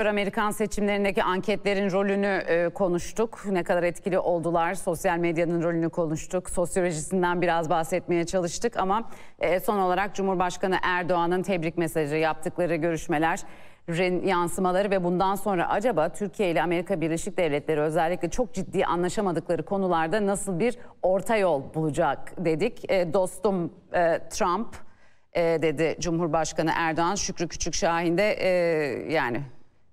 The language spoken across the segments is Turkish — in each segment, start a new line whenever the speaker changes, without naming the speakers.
Amerikan seçimlerindeki anketlerin rolünü e, konuştuk. Ne kadar etkili oldular, sosyal medyanın rolünü konuştuk. Sosyolojisinden biraz bahsetmeye çalıştık ama e, son olarak Cumhurbaşkanı Erdoğan'ın tebrik mesajı yaptıkları görüşmeler yansımaları ve bundan sonra acaba Türkiye ile Amerika Birleşik Devletleri özellikle çok ciddi anlaşamadıkları konularda nasıl bir orta yol bulacak dedik. E, dostum e, Trump e, dedi Cumhurbaşkanı Erdoğan Şükrü Küçükşahin de e, yani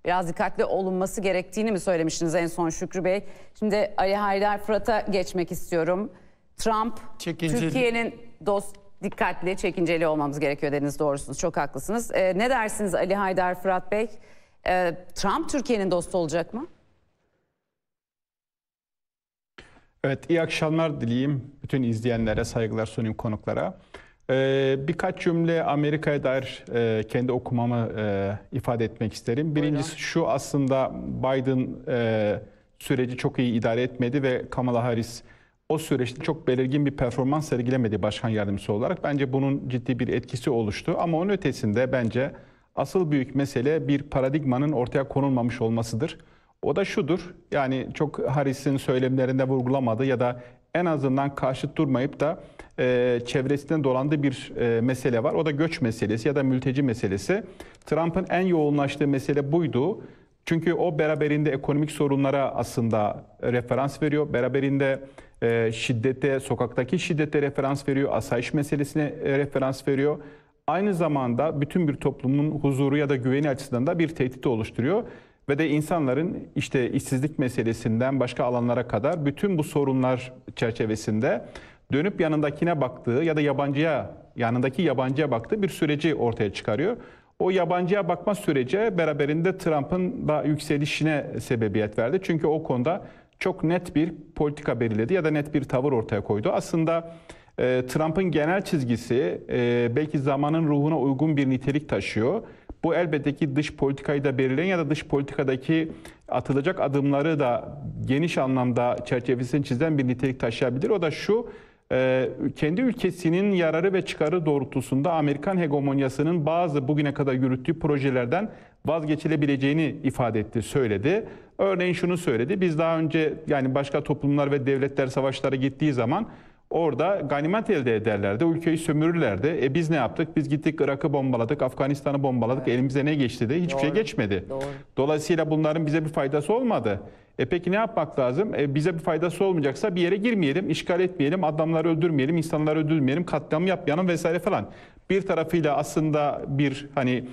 biraz dikkatli olunması gerektiğini mi söylemiştiniz en son Şükrü Bey? Şimdi Ali Haydar Fırat'a geçmek istiyorum. Trump, Türkiye'nin dost dikkatli, çekinceli olmamız gerekiyor dediniz doğrusunuz. Çok haklısınız. Ee, ne dersiniz Ali Haydar Fırat Bey? Ee, Trump Türkiye'nin dostu olacak mı?
Evet, iyi akşamlar dileyim bütün izleyenlere, saygılar sunayım konuklara. Ee, birkaç cümle Amerika'ya dair e, kendi okumamı e, ifade etmek isterim. Birincisi şu aslında Biden e, süreci çok iyi idare etmedi ve Kamala Harris o süreçte çok belirgin bir performans sergilemedi başkan yardımcısı olarak. Bence bunun ciddi bir etkisi oluştu ama onun ötesinde bence asıl büyük mesele bir paradigmanın ortaya konulmamış olmasıdır. O da şudur yani çok Harris'in söylemlerinde vurgulamadı ya da en azından karşıt durmayıp da e, çevresinden dolandığı bir e, mesele var. O da göç meselesi ya da mülteci meselesi. Trump'ın en yoğunlaştığı mesele buydu. Çünkü o beraberinde ekonomik sorunlara aslında referans veriyor. Beraberinde e, şiddete, sokaktaki şiddete referans veriyor. Asayiş meselesine e, referans veriyor. Aynı zamanda bütün bir toplumun huzuru ya da güveni açısından da bir tehdit oluşturuyor. Ve de insanların işte işsizlik meselesinden başka alanlara kadar bütün bu sorunlar çerçevesinde dönüp yanındakine baktığı ya da yabancıya yanındaki yabancıya baktığı bir süreci ortaya çıkarıyor. O yabancıya bakma süreci beraberinde Trump'ın da yükselişine sebebiyet verdi. Çünkü o konuda çok net bir politika belirledi ya da net bir tavır ortaya koydu. Aslında e, Trump'ın genel çizgisi e, belki zamanın ruhuna uygun bir nitelik taşıyor. Bu elbette ki dış politikayı da belirleyen ya da dış politikadaki atılacak adımları da geniş anlamda çerçevesini çizen bir nitelik taşıyabilir. O da şu, ee, kendi ülkesinin yararı ve çıkarı doğrultusunda Amerikan hegemonyasının bazı bugüne kadar yürüttüğü projelerden vazgeçilebileceğini ifade etti, söyledi. Örneğin şunu söyledi. Biz daha önce yani başka toplumlar ve devletler savaşlara gittiği zaman Orada ganimet elde ederlerdi. Ülkeyi sömürürlerdi. E biz ne yaptık? Biz gittik Irak'ı bombaladık, Afganistan'ı bombaladık. Evet. Elimize ne geçti de? Hiçbir şey Doğru. şey geçmedi. Doğru. Dolayısıyla bunların bize bir faydası olmadı. E peki ne yapmak lazım? E bize bir faydası olmayacaksa bir yere girmeyelim, işgal etmeyelim, adamları öldürmeyelim, insanları öldürmeyelim, katliam yapmayalım vesaire falan. Bir tarafıyla aslında bir hani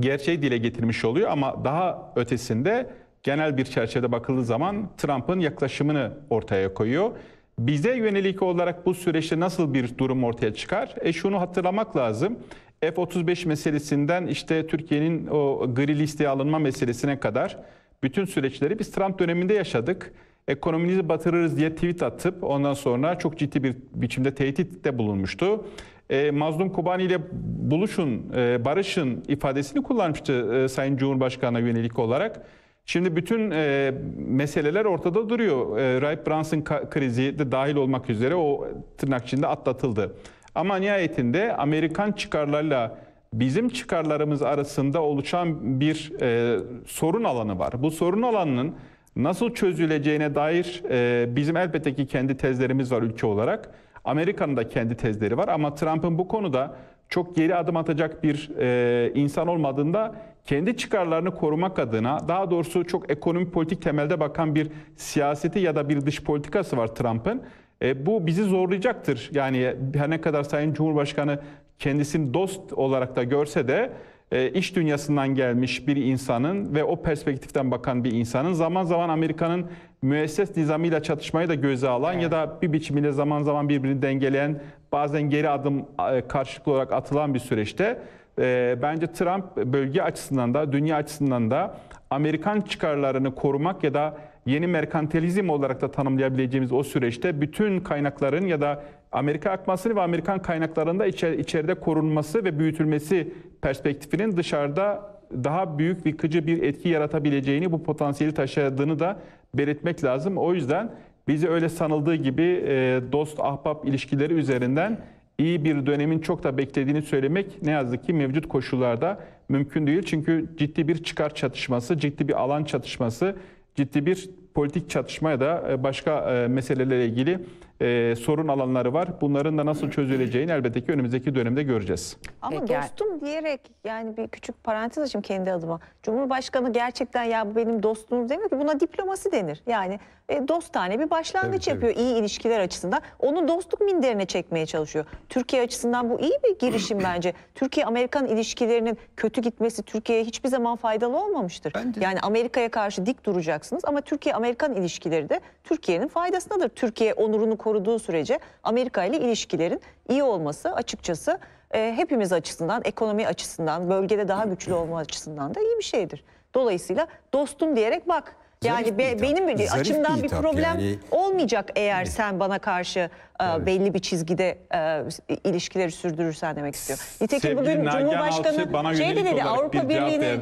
gerçeği dile getirmiş oluyor ama daha ötesinde genel bir çerçevede bakıldığı zaman Trump'ın yaklaşımını ortaya koyuyor. Bize yönelik olarak bu süreçte nasıl bir durum ortaya çıkar? E şunu hatırlamak lazım. F-35 meselesinden işte Türkiye'nin o gri listeye alınma meselesine kadar bütün süreçleri biz Trump döneminde yaşadık. Ekonomimizi batırırız diye tweet atıp ondan sonra çok ciddi bir biçimde tehditte bulunmuştu. E, Mazlum Kubani ile buluşun, e, barışın ifadesini kullanmıştı e, Sayın Cumhurbaşkanı'na yönelik olarak. Şimdi bütün e, meseleler ortada duruyor. E, Ray Brunson krizi de dahil olmak üzere o tırnak içinde atlatıldı. Ama nihayetinde Amerikan çıkarlarla bizim çıkarlarımız arasında oluşan bir e, sorun alanı var. Bu sorun alanının nasıl çözüleceğine dair e, bizim elbette ki kendi tezlerimiz var ülke olarak. Amerika'nın da kendi tezleri var ama Trump'ın bu konuda çok geri adım atacak bir e, insan olmadığında kendi çıkarlarını korumak adına daha doğrusu çok ekonomi politik temelde bakan bir siyaseti ya da bir dış politikası var Trump'ın. E, bu bizi zorlayacaktır. Yani her ne kadar Sayın Cumhurbaşkanı kendisini dost olarak da görse de e, iş dünyasından gelmiş bir insanın ve o perspektiften bakan bir insanın zaman zaman Amerika'nın müesses nizamıyla çatışmayı da göze alan evet. ya da bir biçimde zaman zaman birbirini dengeleyen bazen geri adım karşılıklı olarak atılan bir süreçte e, bence Trump bölge açısından da dünya açısından da Amerikan çıkarlarını korumak ya da yeni merkantilizm olarak da tanımlayabileceğimiz o süreçte bütün kaynakların ya da Amerika akmasını ve Amerikan kaynaklarında içer, içeride korunması ve büyütülmesi perspektifinin dışarıda daha büyük yıkıcı bir etki yaratabileceğini, bu potansiyeli taşıdığını da belirtmek lazım. O yüzden bizi öyle sanıldığı gibi e, dost ahbap ilişkileri üzerinden iyi bir dönemin çok da beklediğini söylemek ne yazık ki mevcut koşullarda mümkün değil. Çünkü ciddi bir çıkar çatışması, ciddi bir alan çatışması, ciddi bir politik çatışma ya da e, başka e, meselelerle ilgili e, sorun alanları var. Bunların da nasıl çözüleceğini elbette ki önümüzdeki dönemde göreceğiz. Ama Peki. dostum
diyerek yani bir küçük parantez açayım kendi adıma. Cumhurbaşkanı gerçekten ya bu benim dostum demiyor ki buna diplomasi denir. Yani e, dostane bir başlangıç Tabii, yapıyor iyi ilişkiler açısından. Onu dostluk minderine çekmeye çalışıyor. Türkiye açısından bu iyi bir girişim bence. Türkiye-Amerikan ilişkilerinin kötü gitmesi Türkiye'ye hiçbir zaman faydalı olmamıştır. Bence- Yani Amerika'ya karşı dik duracaksınız ama Türkiye-Amerikan ilişkileri de Türkiye'nin faydasındadır. Türkiye onurunu koruyacaktır koruduğu sürece Amerika ile ilişkilerin iyi olması açıkçası e, hepimiz açısından, ekonomi açısından, bölgede daha güçlü olma açısından da iyi bir şeydir. Dolayısıyla dostum diyerek bak yani be, benim Zarif açımdan bir, bir problem yani. olmayacak eğer yani. sen bana karşı evet. belli bir çizgide e, ilişkileri sürdürürsen demek istiyorum. Nitekim Sevgili bugün Nagihan Cumhurbaşkanı şey de dedi Avrupa Birliği'ne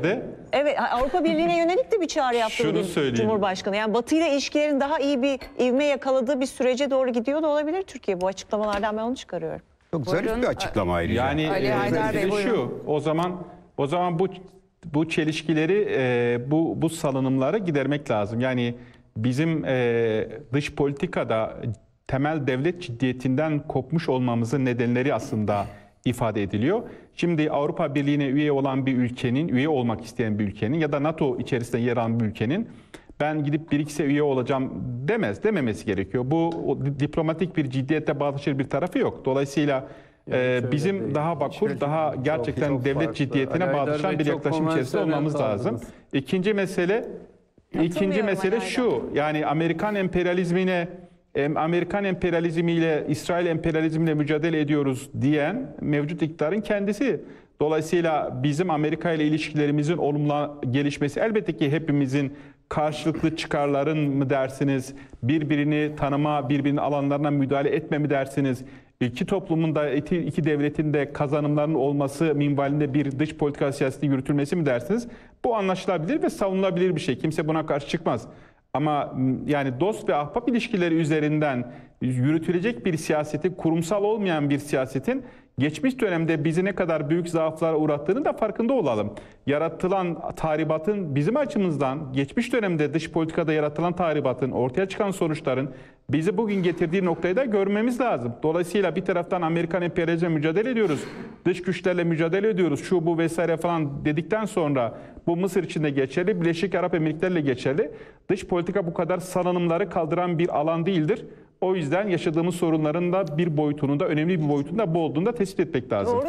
Evet Avrupa Birliği'ne yönelik de bir çağrı yaptı bugün Cumhurbaşkanı. Yani Batı ile ilişkilerin daha iyi bir ivme yakaladığı bir sürece doğru gidiyor da olabilir Türkiye bu açıklamalardan ben onu çıkarıyorum.
Çok zarif bir açıklama ayrıca. Yani Ali e, Haydar Bey, şu şey o zaman o zaman bu bu çelişkileri, e, bu, bu salınımları gidermek lazım. Yani bizim e, dış politikada temel devlet ciddiyetinden kopmuş olmamızın nedenleri aslında ifade ediliyor. Şimdi Avrupa Birliği'ne üye olan bir ülkenin, üye olmak isteyen bir ülkenin ya da NATO içerisinde yer alan bir ülkenin ben gidip bir Brix'e üye olacağım demez, dememesi gerekiyor. Bu o, diplomatik bir ciddiyette bağlaşır bir tarafı yok. Dolayısıyla Evet, bizim değil. daha bakur, Hiç daha gerçekten devlet farklı. ciddiyetine Alaydar hani bağışlayan bir yaklaşım içerisinde olmamız lazım. İkinci mesele ikinci mesele şu. Yani Amerikan emperyalizmine Amerikan emperyalizmiyle İsrail emperyalizmiyle mücadele ediyoruz diyen mevcut iktidarın kendisi. Dolayısıyla bizim Amerika ile ilişkilerimizin olumlu gelişmesi elbette ki hepimizin karşılıklı çıkarların mı dersiniz, birbirini tanıma, birbirinin alanlarına müdahale etme mi dersiniz, İki toplumun da iki devletin de kazanımların olması minvalinde bir dış politika siyaseti yürütülmesi mi dersiniz? Bu anlaşılabilir ve savunulabilir bir şey. Kimse buna karşı çıkmaz. Ama yani dost ve ahbap ilişkileri üzerinden yürütülecek bir siyaseti, kurumsal olmayan bir siyasetin geçmiş dönemde bizi ne kadar büyük zaaflara uğrattığını da farkında olalım. Yaratılan tahribatın bizim açımızdan geçmiş dönemde dış politikada yaratılan tahribatın ortaya çıkan sonuçların bizi bugün getirdiği noktayı da görmemiz lazım. Dolayısıyla bir taraftan Amerikan emperyalizmle mücadele ediyoruz. Dış güçlerle mücadele ediyoruz. Şu bu vesaire falan dedikten sonra bu Mısır için de geçerli, Birleşik Arap Emirlikleri'yle geçerli. Dış politika bu kadar salınımları kaldıran bir alan değildir. O yüzden yaşadığımız sorunların da bir boyutunun da önemli bir boyutunda bu olduğunu da tespit etmek lazım. Doğru.